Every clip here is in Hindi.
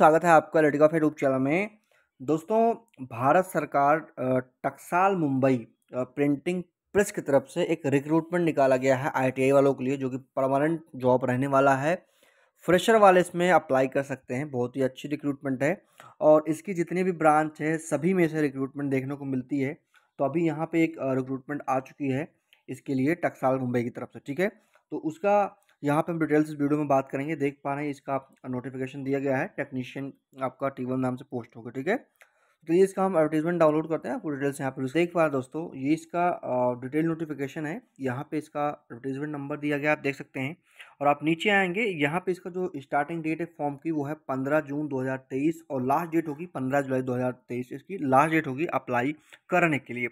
स्वागत है आपका लड़का फेड उपचाल में दोस्तों भारत सरकार टकसाल मुंबई प्रिंटिंग प्रेस की तरफ से एक रिक्रूटमेंट निकाला गया है आईटीआई वालों के लिए जो कि परमानेंट जॉब रहने वाला है फ्रेशर वाले इसमें अप्लाई कर सकते हैं बहुत ही अच्छी रिक्रूटमेंट है और इसकी जितनी भी ब्रांच है सभी में से रिक्रूटमेंट देखने को मिलती है तो अभी यहाँ पर एक रिक्रूटमेंट आ चुकी है इसके लिए टकसाल मुंबई की तरफ से ठीक है तो उसका यहाँ पे हम डिटेल्स इस वीडियो में बात करेंगे देख पा रहे हैं इसका नोटिफिकेशन दिया गया है टेक्नीशियन आपका टी नाम से पोस्ट होगा ठीक है तो ये इसका हम एडवर्टीजमेंट डाउनलोड करते हैं आपको डिटेल्स यहाँ पर देख पा रहे दोस्तों ये इसका डिटेल नोटिफिकेशन है यहाँ पे इसका एडवर्टीजमेंट नंबर दिया गया आप देख सकते हैं और आप नीचे आएंगे यहाँ पे इसका जो स्टार्टिंग डेट है फॉर्म की वो है पंद्रह जून 2023 और लास्ट डेट होगी पंद्रह जुलाई तेईस इसकी लास्ट डेट होगी अप्लाई करने के लिए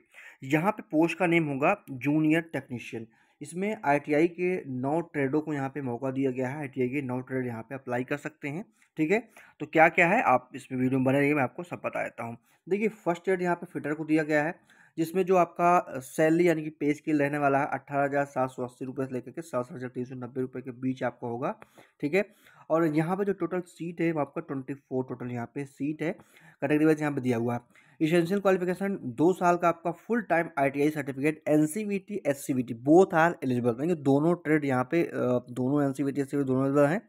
यहाँ पर पोस्ट का नेम होगा जूनियर टेक्नीशियन इसमें आई के नौ ट्रेडों को यहाँ पे मौका दिया गया है आई के नौ ट्रेड यहाँ पे अप्लाई कर सकते हैं ठीक है तो क्या क्या है आप इसमें वीडियो में बने रहिए मैं आपको सब बता देता हूँ देखिए फर्स्ट ट्रेड यहाँ पे फिटर को दिया गया है जिसमें जो आपका सैलरी यानी कि पे स्केल रहने वाला है अट्ठारह हज़ार सात सौ अस्सी रुपये से लेकर के सड़सठ हज़ार तीन सौ नब्बे रुपये के बीच आपका होगा ठीक है और यहाँ पे जो टोटल सीट है वो आपका ट्वेंटी फोर टोटल यहाँ पे सीट है कैटेगरी वाइज यहाँ पे दिया हुआ है इसेंशियल क्वालिफिकेशन दो साल का आपका full time I certificate N C T S C T both are eligible यानी दोनों ट्रेड यहाँ पे दोनों N C T S C दोनों एलिजिबल हैं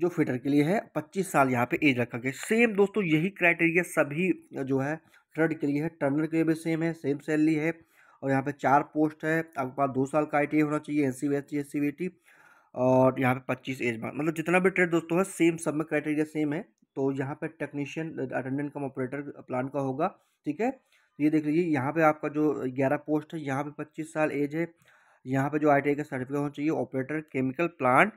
जो फिटर के लिए है पच्चीस साल यहाँ पे एज रखा गया सेम दोस्तों यही क्राइटेरिया सभी जो है ट्रेड के लिए है टर्नर के लिए भी सेम है सेम सैलरी है और यहाँ पे चार पोस्ट है आपके पास दो साल का आई होना चाहिए N C B S T S C B T और यहाँ पे पच्चीस एज मार्क मतलब जितना भी ट्रेड दोस्तों है सेम सब में क्राइटेरिया सेम है तो यहाँ पे technician attendant cum operator plan का होगा ठीक है ये देख लीजिए यहाँ पे आपका जो ग्यारह पोस्ट है यहाँ पे पच्चीस साल एज है यहाँ पे जो आई का सर्टिफिकेट होना चाहिए ऑपरेटर केमिकल प्लांट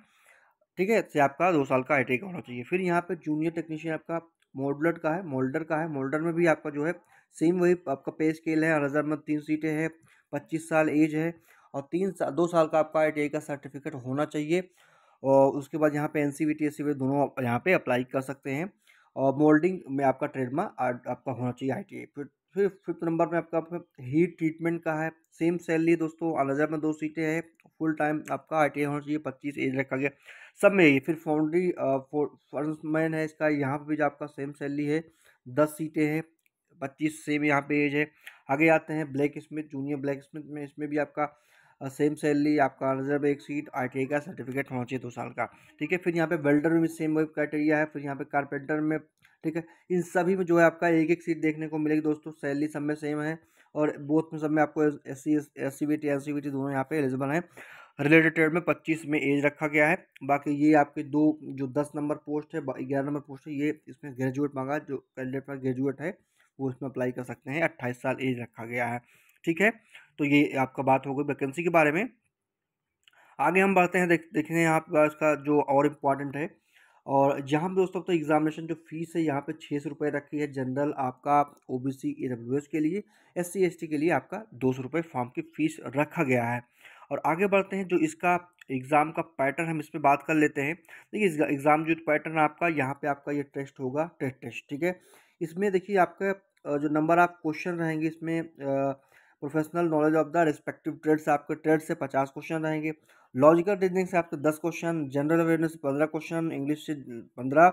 ठीक है से आपका दो साल का आई का होना चाहिए फिर यहाँ पर जूनियर टेक्नीशियन आपका मोडलर का है मोल्डर का है मोल्डर में भी आपका जो है सेम वही आपका पे स्केल है हजार में तीन सीटें हैं पच्चीस साल एज है और तीन साल दो साल का आपका आई का सर्टिफिकेट होना चाहिए और उसके बाद यहाँ पे एन सी वी दोनों यहाँ पे अप्लाई कर सकते हैं और मोल्डिंग में आपका ट्रेडमार्क आपका होना चाहिए आई फिर फिर फिफ्थ नंबर में आपका हीट ट्रीटमेंट का है सेम सैलरी दोस्तों अलजा में दो सीटें हैं फुल टाइम आपका आई होना चाहिए पच्चीस एज रखा गया सब में यही फिर फाउंड्री फर्मैन है इसका यहाँ पर भी आपका सेम सैलरी है दस सीटें हैं पच्चीस सेम यहाँ पे एज है आगे आते हैं blacksmith junior blacksmith में इसमें भी आपका और सेम सैलरी आपका रिजर्व एक सीट आई का सर्टिफिकेट होना चाहिए दो साल का ठीक है फिर यहाँ पे वेल्डर में भी सेम वही क्राइटेरिया है फिर यहाँ पे कारपेंटर में ठीक है इन सभी में जो है आपका एक एक सीट देखने को मिलेगी दोस्तों सैलरी सब में सेम है और बोथ में सब में आपको S C S C B T C B T दोनों यहाँ पे एलिजिबल हैं रिलेटेड ट्रेड में पच्चीस में एज रखा गया है बाकी ये आपके दो जो दस नंबर पोस्ट है ग्यारह नंबर पोस्ट है ये इसमें ग्रेजुएट मांगा जो कैंडिडेट का ग्रेजुएट है वो इसमें अप्लाई कर सकते हैं अट्ठाईस साल एज रखा गया है ठीक है तो ये आपका बात हो गई वैकेंसी के बारे में आगे हम बढ़ते हैं देख देखें यहाँ पर इसका जो और इम्पॉर्टेंट है और यहाँ पर दोस्तों तो एग्जामिनेशन जो फीस है यहाँ पे छः सौ रुपये रखी है जनरल आपका O B C A W S के लिए एस सी एस टी के लिए आपका दो सौ रुपये फॉर्म की फ़ीस रखा गया है और आगे बढ़ते हैं जो इसका एग्ज़ाम का पैटर्न हम इस पर बात कर लेते हैं देखिए एग्ज़ाम जो पैटर्न आपका यहाँ पर आपका ये टेस्ट होगा टेस्ट टेस्ट ठीक है इसमें देखिए आपका जो नंबर ऑफ क्वेश्चन रहेंगे इसमें आ, professional knowledge of the respective trade से आपके ट्रेड से पचास क्वेश्चन रहेंगे लॉजिकल रीजनिंग से आपके दस क्वेश्चन जनरल अवेयरनेस से पंद्रह क्वेश्चन इंग्लिश से पंद्रह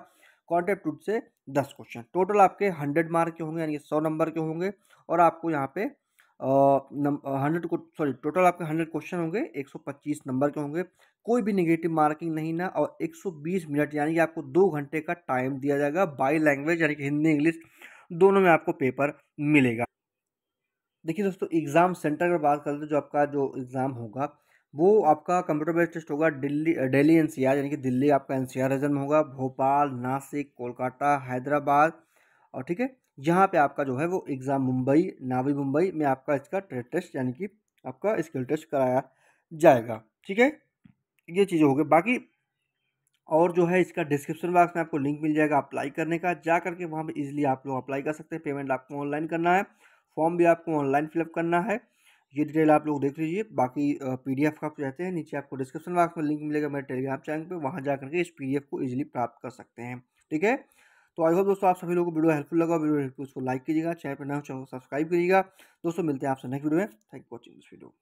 कॉन्टेप्ट से दस क्वेश्चन टोटल आपके हंड्रेड मार्क के होंगे यानी सौ नंबर के होंगे और आपको यहाँ पे हंड्रेड सॉरी टोटल आपके हंड्रेड क्वेश्चन होंगे एक सौ पच्चीस नंबर के होंगे कोई भी निगेटिव मार्किंग नहीं ना और एक सौ बीस मिनट यानी कि आपको दो घंटे का टाइम दिया जाएगा बाई लैंग्वेज यानी कि हिंदी इंग्लिश दोनों में आपको पेपर मिलेगा देखिए दोस्तों एग्ज़ाम सेंटर अगर बात करते हैं तो जो आपका जो एग्ज़ाम होगा वो आपका कंप्यूटर बेस्ड टेस्ट होगा दिल्ली डेली एन यानी कि दिल्ली आपका एन रीजन में होगा भोपाल नासिक कोलकाता हैदराबाद और ठीक है यहाँ पे आपका जो है वो एग्ज़ाम मुंबई नावी मुंबई में आपका इसका ट्रेड टेस्ट यानी कि आपका स्किल टेस्ट कराया जाएगा ठीक है ये चीज़ें हो गई बाकी और जो है इसका डिस्क्रिप्शन बॉक्स में आपको लिंक मिल जाएगा अप्लाई करने का जा करके वहाँ पर ईजिली आप लोग अप्लाई कर सकते हैं पेमेंट आपको ऑनलाइन करना है फॉर्म भी आपको ऑनलाइन फिलअप करना है ये डिटेल आप लोग देख लीजिए बाकी पीडीएफ का आप चाहते हैं नीचे आपको डिस्क्रिप्शन बॉक्स में लिंक मिलेगा मेरे टेलीग्राम चैनल पे वहाँ जा करके इस पीडीएफ को इजीली प्राप्त कर सकते हैं ठीक है तो आई होप दोस्तों आप सभी लोगों को वीडियो हेल्पफुल लगा वीडियो हेल्पफुल तो उसको लाइक कीजिएगा चैनल पर नया चैनल को सब्सक्राइब कीजिएगा दोस्तों मिलते हैं आपसे नेक्स्ट वीडियो में thank for watching this video